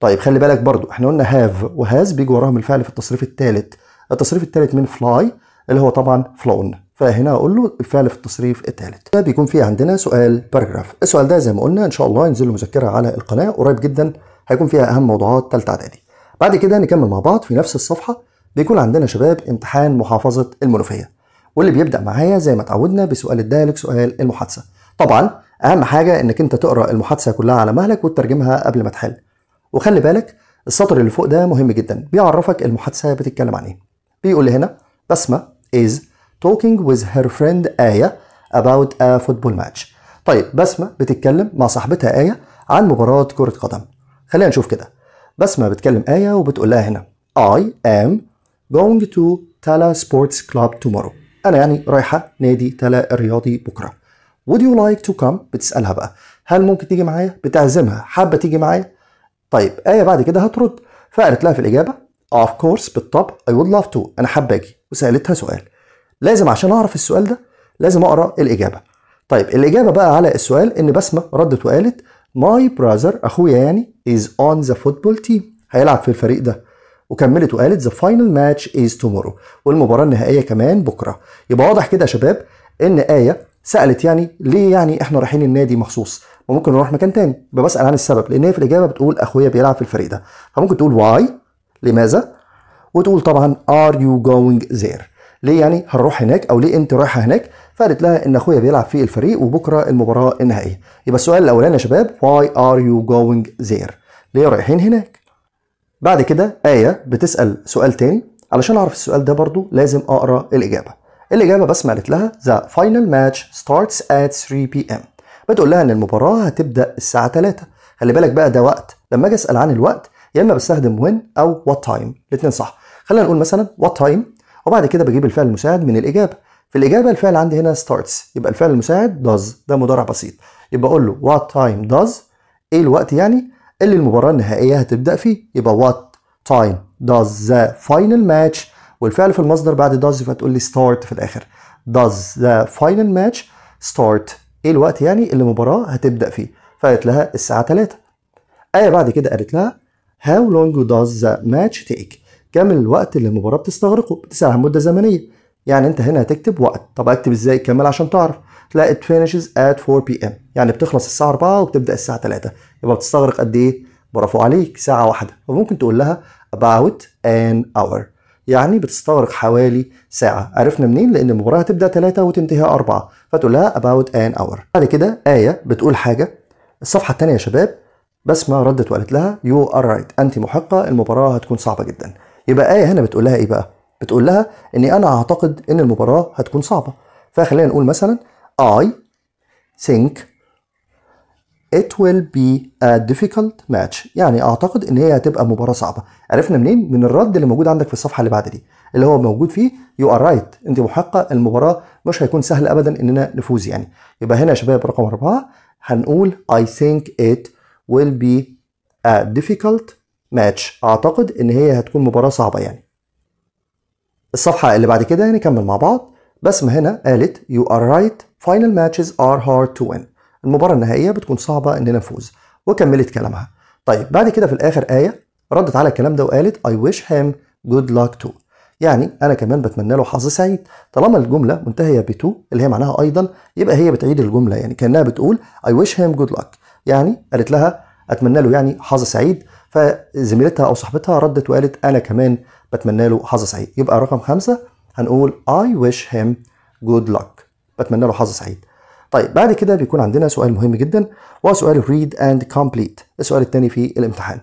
Speaker 1: طيب خلي بالك برضو احنا قلنا have و has بيجي وراهم الفعل في التصريف الثالث التصريف الثالث من fly اللي هو طبعا فلون فهنا اقول له الفعل في التصريف الثالث ده طيب، بيكون فيه عندنا سؤال باراجراف السؤال ده زي ما قلنا ان شاء الله ينزل له مذكره على القناه قريب جدا هيكون فيها اهم موضوعات ثالثه اعدادي بعد كده نكمل مع بعض في نفس الصفحه بيكون عندنا شباب امتحان محافظه المنوفيه واللي بيبدا معايا زي ما اتعودنا بسؤال الدالك سؤال المحادثه طبعا اهم حاجه انك انت تقرا المحادثه كلها على مهلك وتترجمها قبل ما تحل وخلي بالك السطر اللي فوق ده مهم جدا بيعرفك المحادثه بتتكلم عن ايه بيقول لي هنا بسمه is talking with her friend آية about a football match طيب بسمة بتتكلم مع صاحبتها آية عن مباراة كرة قدم خلينا نشوف كده بسمة بتكلم آية وبتقول لها هنا I am going to Tala Sports Club tomorrow أنا يعني رايحة نادي تلا الرياضي بكرة Would you like to come؟ بتسألها بقى هل ممكن تيجي معايا؟ بتعزمها حابة تيجي معايا؟ طيب آية بعد كده هترد فقالت لها في الإجابة Of course بالطبع I would love to أنا حابة أجي وسالتها سؤال لازم عشان اعرف السؤال ده لازم اقرا الاجابه طيب الاجابه بقى على السؤال ان بسمه ردت وقالت ماي براذر اخويا يعني از اون ذا فوتبول تيم هيلعب في الفريق ده وكملت وقالت ذا فاينل ماتش از تومورو والمباراه النهائيه كمان بكره يبقى واضح كده يا شباب ان ايه سالت يعني ليه يعني احنا رايحين النادي مخصوص وممكن نروح مكان تاني بسال عن السبب لان هي في الاجابه بتقول اخويا بيلعب في الفريق ده فممكن تقول واي لماذا وتقول طبعا ار يو جوينج ذير ليه يعني هنروح هناك او ليه انت رايحه هناك فقالت لها ان اخويا بيلعب في الفريق وبكره المباراه النهائيه يبقى السؤال الاولاني يا شباب واي ار يو جوينج ذير ليه رايحين هناك بعد كده ايه بتسال سؤال تاني علشان اعرف السؤال ده برضو لازم اقرا الاجابه الاجابه بس قالت لها ذا فاينل ماتش ستارتس ات 3 بي ام بتقول لها ان المباراه هتبدا الساعه 3 خلي بالك بقى ده وقت لما اجي اسال عن الوقت يا اما بستخدم when او what time الاثنين صح خلينا نقول مثلا what time وبعد كده بجيب الفعل المساعد من الاجابه في الاجابه الفعل عندي هنا starts يبقى الفعل المساعد does ده مضارع بسيط يبقى اقول له what time does ايه الوقت يعني اللي المباراه النهائيه هتبدا فيه يبقى what time does the final match والفعل في المصدر بعد does فتقول لي start في الاخر does the final match start ايه الوقت يعني اللي المباراه هتبدا فيه فقالت لها الساعه 3 ايه بعد كده قالت لها How long does the match take كم الوقت اللي المباراة بتستغرقه بتسأل عن مدة زمنية يعني انت هنا هتكتب وقت طب اكتب ازاي كمل عشان تعرف تلاقي it finishes at 4 p.m. يعني بتخلص الساعة 4 وبتبدأ الساعة 3 يبقى بتستغرق قد ايه برافو عليك ساعة واحدة فممكن تقول لها about an hour يعني بتستغرق حوالي ساعة عرفنا منين لأن المباراة هتبدأ 3 وتنتهي 4 فتقول لها about an hour بعد كده آية بتقول حاجة الصفحة الثانية يا شباب بسمة ردت وقالت لها يو ار رايت انت محقه المباراه هتكون صعبه جدا يبقى ايه هنا بتقول لها ايه بقى بتقول لها اني انا اعتقد ان المباراه هتكون صعبه فخلينا نقول مثلا I think it will be a difficult match يعني اعتقد ان هي هتبقى مباراه صعبه عرفنا منين من الرد اللي موجود عندك في الصفحه اللي بعد دي اللي هو موجود فيه يو ار رايت انت محقه المباراه مش هيكون سهل ابدا اننا نفوز يعني يبقى هنا يا شباب رقم أربعة هنقول I think it will be a difficult match اعتقد ان هي هتكون مباراة صعبة يعني الصفحة اللي بعد كده نكمل مع بعض بسمة هنا قالت you are right final matches are hard to win المباراة النهائية بتكون صعبة اننا نفوز وكملت كلامها طيب بعد كده في الاخر آية ردت على الكلام ده وقالت I wish him good luck too يعني انا كمان بتمنى له حظ سعيد طالما الجمله منتهيه بتو اللي هي معناها ايضا يبقى هي بتعيد الجمله يعني كانها بتقول I wish him good luck يعني قالت لها اتمنى له يعني حظ سعيد فزميلتها او صاحبتها ردت وقالت انا كمان بتمنى له حظ سعيد يبقى رقم خمسة هنقول I wish him good luck بتمنى له حظ سعيد طيب بعد كده بيكون عندنا سؤال مهم جدا وهو سؤال read and complete السؤال الثاني في الامتحان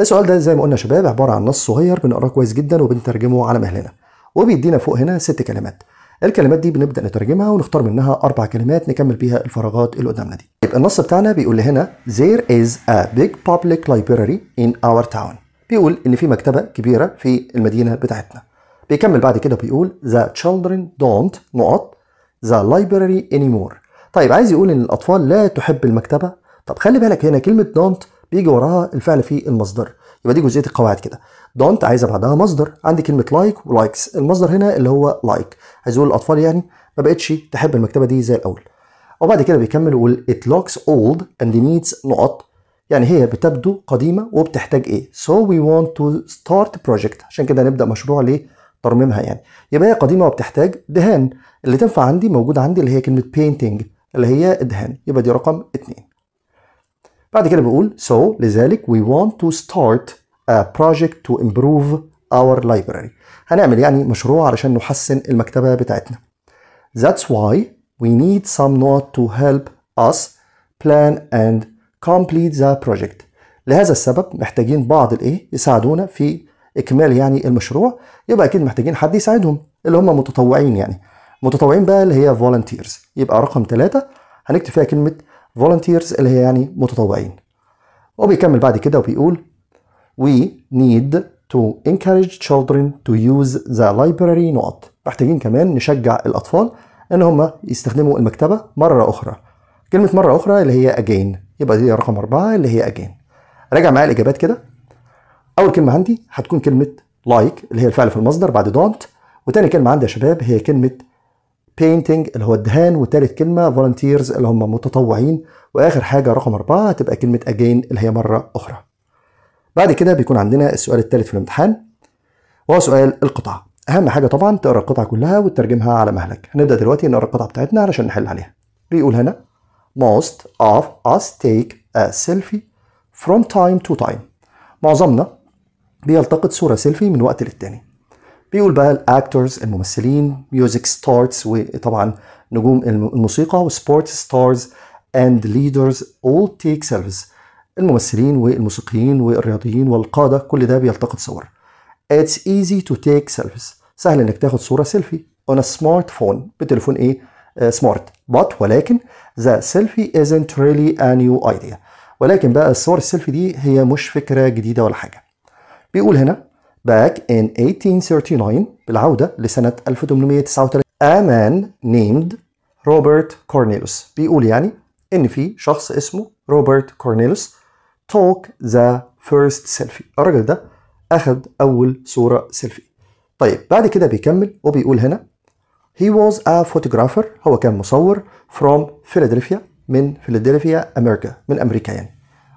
Speaker 1: السؤال ده زي ما قلنا شباب عبارة عن نص صغير بنقراه كويس جدا وبنترجمه على مهلنا وبيدينا فوق هنا ست كلمات الكلمات دي بنبدا نترجمها ونختار منها اربع كلمات نكمل بيها الفراغات اللي قدامنا دي يبقى النص بتاعنا بيقول لي هنا there is a big public library in our town بيقول ان في مكتبه كبيره في المدينه بتاعتنا بيكمل بعد كده بيقول the children don't نقط the library anymore طيب عايز يقول ان الاطفال لا تحب المكتبه طب خلي بالك هنا كلمه don't بيجي وراها الفعل في المصدر يبقى دي جزئيه القواعد كده دونت عايزه بعدها مصدر عندي كلمه لايك ولايكس المصدر هنا اللي هو لايك عايز اقول الاطفال يعني ما بقتش تحب المكتبه دي زي الاول وبعد كده بيكمل يقول it looks old and needs نقط يعني هي بتبدو قديمة وبتحتاج ايه so we want to start project عشان كده هنبدأ مشروع ليه ترميمها يعني يبقى هي قديمة وبتحتاج دهان اللي تنفع عندي موجود عندي اللي هي كلمة painting اللي هي دهان يبقى دي رقم اتنين بعد كده بنقول so لذلك we want to start a project to improve our library هنعمل يعني مشروع علشان نحسن المكتبة بتاعتنا that's why we need not to help us plan and complete the project لهذا السبب محتاجين بعض الايه يساعدونا في اكمال يعني المشروع يبقى اكيد محتاجين حد يساعدهم اللي هم متطوعين يعني متطوعين بقى اللي هي volunteers يبقى رقم ثلاثة هنكتب فيها كلمة volunteers اللي هي يعني متطوعين وبيكمل بعد كده وبيقول we need to encourage children to use the library not محتاجين كمان نشجع الأطفال إن هم يستخدموا المكتبة مرة أخرى كلمة مرة أخرى اللي هي again يبقى دي رقم أربعة اللي هي again راجع معايا الإجابات كده أول كلمة عندي هتكون كلمة like اللي هي الفعل في المصدر بعد don't وتاني كلمة عندي يا شباب هي كلمة بينتنج اللي هو الدهان وثالث كلمه فولنتيرز اللي هم متطوعين واخر حاجه رقم اربعه هتبقى كلمه اجين اللي هي مره اخرى بعد كده بيكون عندنا السؤال الثالث في الامتحان وهو سؤال القطع اهم حاجه طبعا تقرا القطعه كلها وتترجمها على مهلك هنبدا دلوقتي نقرا القطعه بتاعتنا علشان نحل عليها بيقول هنا most of us take a selfie from time to time معظمنا بيلتقط صوره سيلفي من وقت للتاني بيقول بقى الاكتورز الممثلين ميوزك ستارتس وطبعا نجوم الموسيقى وسبورت ستارز اند ليدرز اول تيك سيلفز الممثلين والموسيقيين والرياضيين والقاده كل ده بيلتقط صور اتس ايزي تو تيك selfies سهل انك تاخد صوره سيلفي ا سمارت فون بتليفون ايه سمارت آه، uh, ولكن ذا سيلفي ازنت ريلي ا نيو ايديا ولكن بقى الصور السيلفي دي هي مش فكره جديده ولا حاجه بيقول هنا back in 1839 بالعودة لسنة 1839 a man named Robert Cornelius بيقول يعني إن في شخص اسمه روبرت كورنيلوس took the first selfie الراجل ده أخد أول صورة سيلفي طيب بعد كده بيكمل وبيقول هنا he was a photographer هو كان مصور from Philadelphia من فيلادلفيا أمريكا من أمريكا يعني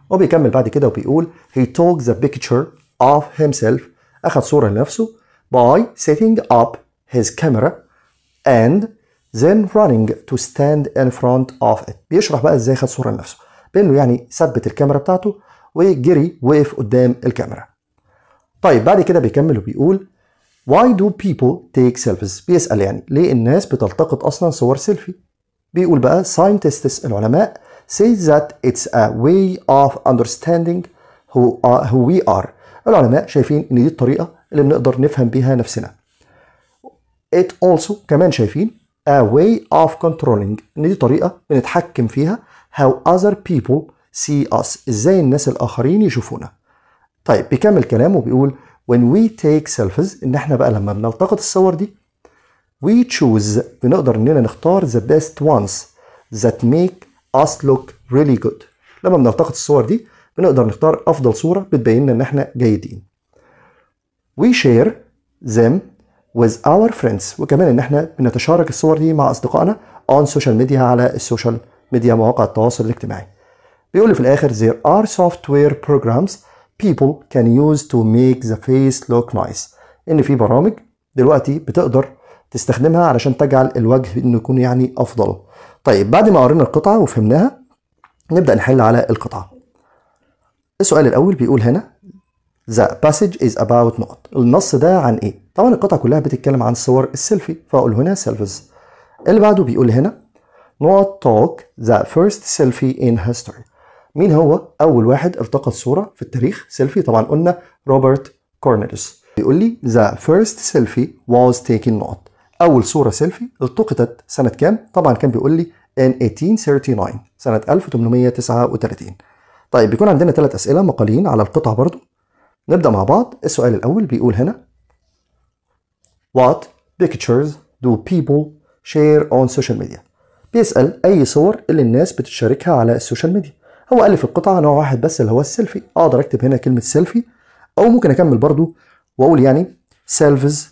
Speaker 1: وبيكمل بعد كده وبيقول he took the picture of himself أخذ صورة لنفسه by setting up his camera and then running to stand in front of it بيشرح بقى ازاي خد صورة لنفسه بأنه يعني ثبت الكاميرا بتاعته وجري وقف قدام الكاميرا طيب بعد كده بيكمل وبيقول Why do people take selfies؟ بيسأل يعني ليه الناس بتلتقط أصلا صور سيلفي؟ بيقول بقى scientists العلماء say that it's a way of understanding who, are, who we are العلماء شايفين ان دي الطريقه اللي بنقدر نفهم بيها نفسنا it also كمان شايفين a way of controlling ان دي طريقه بنتحكم فيها how other people see us ازاي الناس الاخرين يشوفونا طيب بيكمل كلامه بيقول when we take selfies ان احنا بقى لما بنلتقط الصور دي we choose بنقدر اننا نختار the best ones that make us look really good لما بنلتقط الصور دي بنقدر نختار افضل صوره بتبين ان احنا جيدين we share them with our friends وكمان ان احنا بنتشارك الصور دي مع اصدقائنا on social media على السوشيال ميديا مواقع التواصل الاجتماعي بيقول لي في الاخر there are software programs people can use to make the face look nice ان في برامج دلوقتي بتقدر تستخدمها علشان تجعل الوجه انه يكون يعني افضل طيب بعد ما قرينا القطعه وفهمناها نبدا نحل على القطعه السؤال الأول بيقول هنا The passage is about نقط النص ده عن إيه؟ طبعا القطعة كلها بتتكلم عن صور السيلفي فأقول هنا سيلفيز اللي بعده بيقول هنا نقط talk the first selfie in history مين هو أول واحد التقط صورة في التاريخ سيلفي طبعا قلنا روبرت كورنيلس بيقول لي the first selfie was taken not أول صورة سيلفي التقطت سنة كام؟ طبعا كان بيقول لي in 1839 سنة 1839 طيب بيكون عندنا ثلاث أسئلة مقالين على القطع برضو نبدأ مع بعض السؤال الأول بيقول هنا What pictures do people share on social media بيسأل أي صور اللي الناس بتشاركها على السوشيال ميديا هو ألف القطعة نوع واحد بس اللي هو السيلفي آه، أقدر أكتب هنا كلمة سيلفي أو ممكن أكمل برضو وأقول يعني سيلفز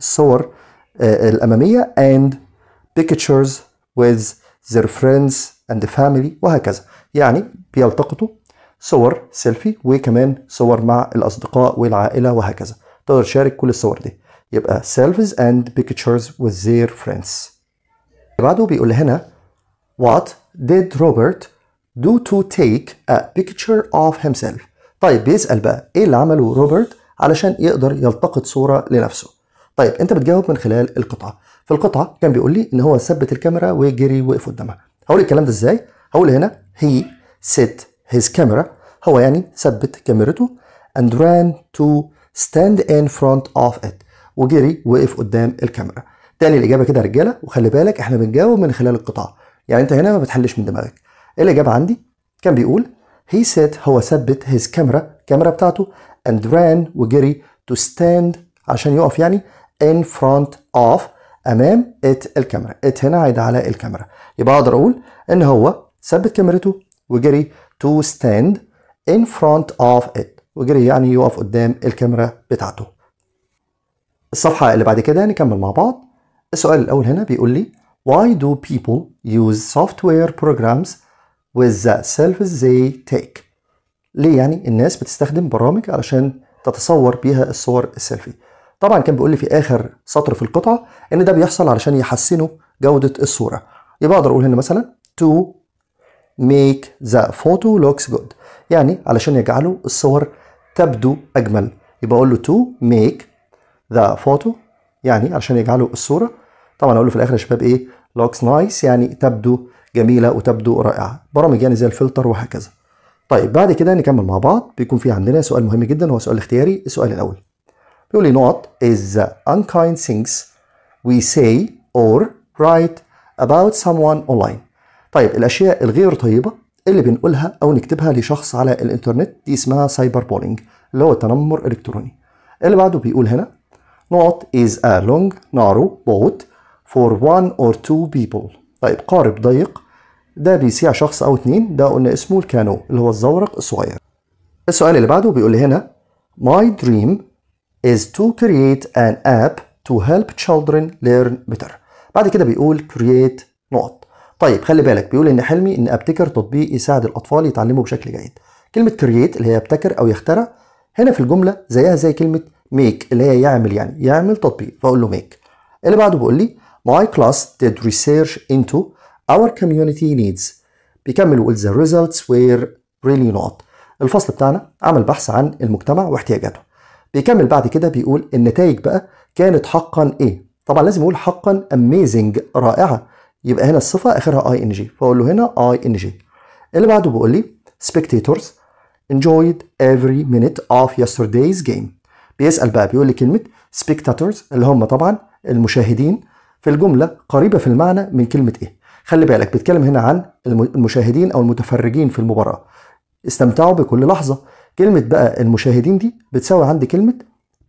Speaker 1: الصور آه، الأمامية and pictures with their friends and family وهكذا يعني بيلتقطوا صور سيلفي وكمان صور مع الأصدقاء والعائلة وهكذا تقدر تشارك كل الصور دي يبقى سيلفيز اند بيكتشرز وذ زير فريندز بعده بيقول هنا what did Robert do to take a picture of himself طيب بيسأل بقى ايه اللي عمله روبرت علشان يقدر يلتقط صورة لنفسه طيب انت بتجاوب من خلال القطعة في القطعة كان بيقول لي ان هو ثبت الكاميرا وجري وقف قدامها هقول الكلام ده ازاي هقول هنا he set his camera هو يعني ثبت كاميرته and ran to stand in front of it وجري وقف قدام الكاميرا تاني الإجابة كده يا رجالة وخلي بالك احنا بنجاوب من خلال القطاع يعني انت هنا ما بتحلش من دماغك الإجابة عندي كان بيقول he said هو ثبت his camera الكاميرا بتاعته and ran وجري to stand عشان يقف يعني in front of امام it الكاميرا ات هنا عايدة على الكاميرا يبقى اقدر اقول ان هو ثبت كاميرته وجري to stand in front of it وجري يعني يقف قدام الكاميرا بتاعته الصفحة اللي بعد كده نكمل مع بعض السؤال الأول هنا بيقول لي Why do people use software programs with the selfies they take ليه يعني الناس بتستخدم برامج علشان تتصور بيها الصور السيلفي طبعا كان بيقول لي في آخر سطر في القطعة إن ده بيحصل علشان يحسنوا جودة الصورة يبقى أقدر أقول هنا مثلا to make the photo looks good يعني علشان يجعلوا الصور تبدو أجمل يبقى أقول له to make the photo يعني علشان يجعلوا الصورة طبعا أقول له في الآخر يا شباب إيه looks nice يعني تبدو جميلة وتبدو رائعة برامج يعني زي الفلتر وهكذا طيب بعد كده نكمل مع بعض بيكون في عندنا سؤال مهم جدا هو سؤال اختياري السؤال الأول بيقول لي not is the unkind things we say or write about someone online طيب الأشياء الغير طيبة اللي بنقولها أو نكتبها لشخص على الإنترنت دي اسمها سايبر بولينج اللي هو تنمر إلكتروني اللي بعده بيقول هنا not is a long narrow boat for one or two people طيب قارب ضيق ده بيسيع شخص أو اتنين ده قلنا اسمه الكانو اللي هو الزورق الصغير السؤال اللي بعده بيقول هنا my dream is to create an app to help children learn better بعد كده بيقول create not طيب خلي بالك بيقول ان حلمي ان ابتكر تطبيق يساعد الاطفال يتعلموا بشكل جيد كلمه كرييت اللي هي ابتكر او يخترع هنا في الجمله زيها زي كلمه ميك اللي هي يعمل يعني يعمل تطبيق فاقول له ميك اللي بعده بيقول لي my class did research into our community needs بيكمل ويقول the results were really not الفصل بتاعنا عمل بحث عن المجتمع واحتياجاته بيكمل بعد كده بيقول النتائج بقى كانت حقا ايه طبعا لازم اقول حقا اميزنج رائعه يبقى هنا الصفه اخرها اي ان جي فاقول له هنا اي ان جي اللي بعده بيقول لي spectators enjoyed every minute of yesterday's game بيسال بقى بيقول لي كلمه spectators اللي هم طبعا المشاهدين في الجمله قريبه في المعنى من كلمه ايه خلي بالك بيتكلم هنا عن المشاهدين او المتفرجين في المباراه استمتعوا بكل لحظه كلمه بقى المشاهدين دي بتساوي عندي كلمه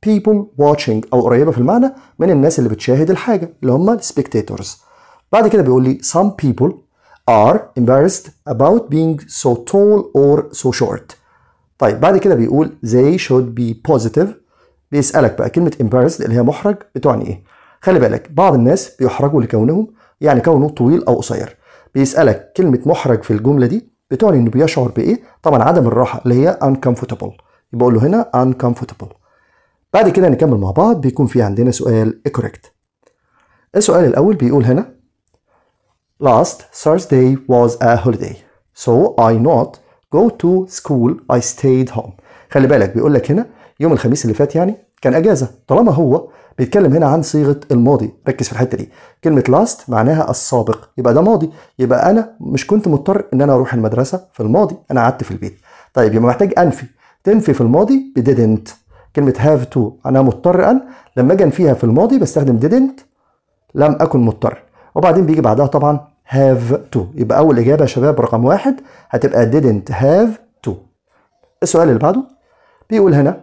Speaker 1: people watching او قريبه في المعنى من الناس اللي بتشاهد الحاجه اللي هم spectators بعد كده بيقول لي some people are embarrassed about being so tall or so short طيب بعد كده بيقول they should be positive بيسألك بقى كلمة embarrassed اللي هي محرج بتعني ايه خلي بالك بعض الناس بيحرجوا لكونهم يعني كونه طويل او قصير بيسألك كلمة محرج في الجملة دي بتعني انه بيشعر بايه طبعا عدم الراحة اللي هي uncomfortable يبقى له هنا uncomfortable بعد كده نكمل مع بعض بيكون في عندنا سؤال correct السؤال الاول بيقول هنا Last Thursday was a holiday. So I not go to school. I stayed home. خلي بالك بيقول لك هنا يوم الخميس اللي فات يعني كان اجازه طالما هو بيتكلم هنا عن صيغه الماضي ركز في الحته دي كلمه last معناها السابق يبقى ده ماضي يبقى انا مش كنت مضطر ان انا اروح المدرسه في الماضي انا قعدت في البيت طيب يبقى محتاج انفي تنفي في الماضي ب didn't كلمه have to انا مضطر ان لما اجي انفيها في الماضي بستخدم didn't لم اكن مضطر وبعدين بيجي بعدها طبعا have to يبقى اول اجابه يا شباب رقم واحد هتبقى didn't have to السؤال اللي بعده بيقول هنا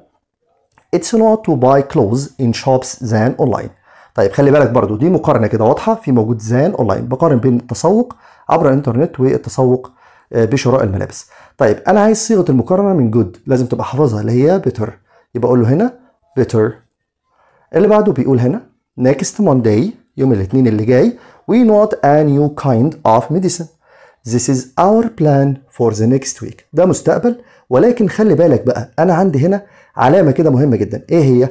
Speaker 1: it's not to buy clothes in shops than online طيب خلي بالك برضو دي مقارنه كده واضحه في موجود زان اونلاين بقارن بين التسوق عبر الانترنت والتسوق آه، بشراء الملابس طيب انا عايز صيغه المقارنه من جود لازم تبقى حافظها اللي هي بيتر يبقى اقول له هنا بيتر اللي بعده بيقول هنا next Monday يوم الاثنين اللي جاي we not a new kind of medicine this is our plan for the next week ده مستقبل ولكن خلي بالك بقى انا عندي هنا علامه كده مهمه جدا ايه هي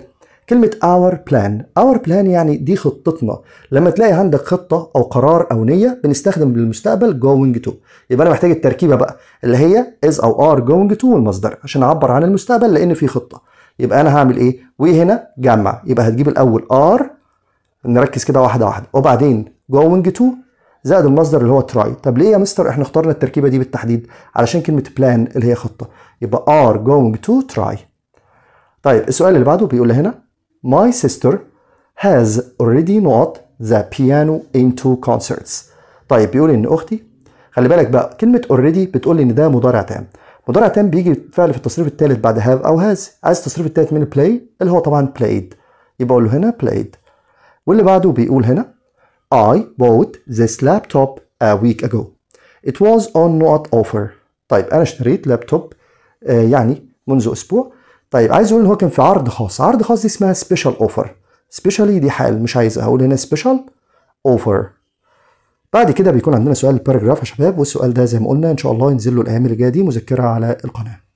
Speaker 1: كلمة our plan our plan يعني دي خطتنا لما تلاقي عندك خطة أو قرار أو نية بنستخدم للمستقبل going to يبقى أنا محتاج التركيبة بقى اللي هي is أو are going to والمصدر عشان أعبر عن المستقبل لأن في خطة يبقى أنا هعمل إيه؟ وهنا جمع يبقى هتجيب الأول are نركز كده واحده واحده وبعدين جوينج تو زائد المصدر اللي هو تراي طب ليه يا مستر احنا اخترنا التركيبه دي بالتحديد علشان كلمه بلان اللي هي خطه يبقى ار جوينج تو تراي طيب السؤال اللي بعده بيقول هنا سيستر هاز اوريدي نوت ذا بيانو ان تو كونسرتس طيب بيقول ان اختي خلي بالك بقى كلمه اوريدي بتقول لي ان ده مضارع تام مضارع تام بيجي فعل في التصريف الثالث بعد هاف او هاز عايز التصريف الثالث من بلاي اللي هو طبعا بلايد يبقى اقول له هنا بلايد واللي بعده بيقول هنا I bought this laptop a week ago it was on not offer طيب انا اشتريت لابتوب آه يعني منذ اسبوع طيب عايز اقول ان هو كان في عرض خاص عرض خاص دي اسمها سبيشال اوفر سبيشالي دي حال مش عايز اقول هنا سبيشال اوفر بعد كده بيكون عندنا سؤال الباراجراف يا شباب والسؤال ده زي ما قلنا ان شاء الله ينزل له الايام اللي جايه دي مذكره على القناه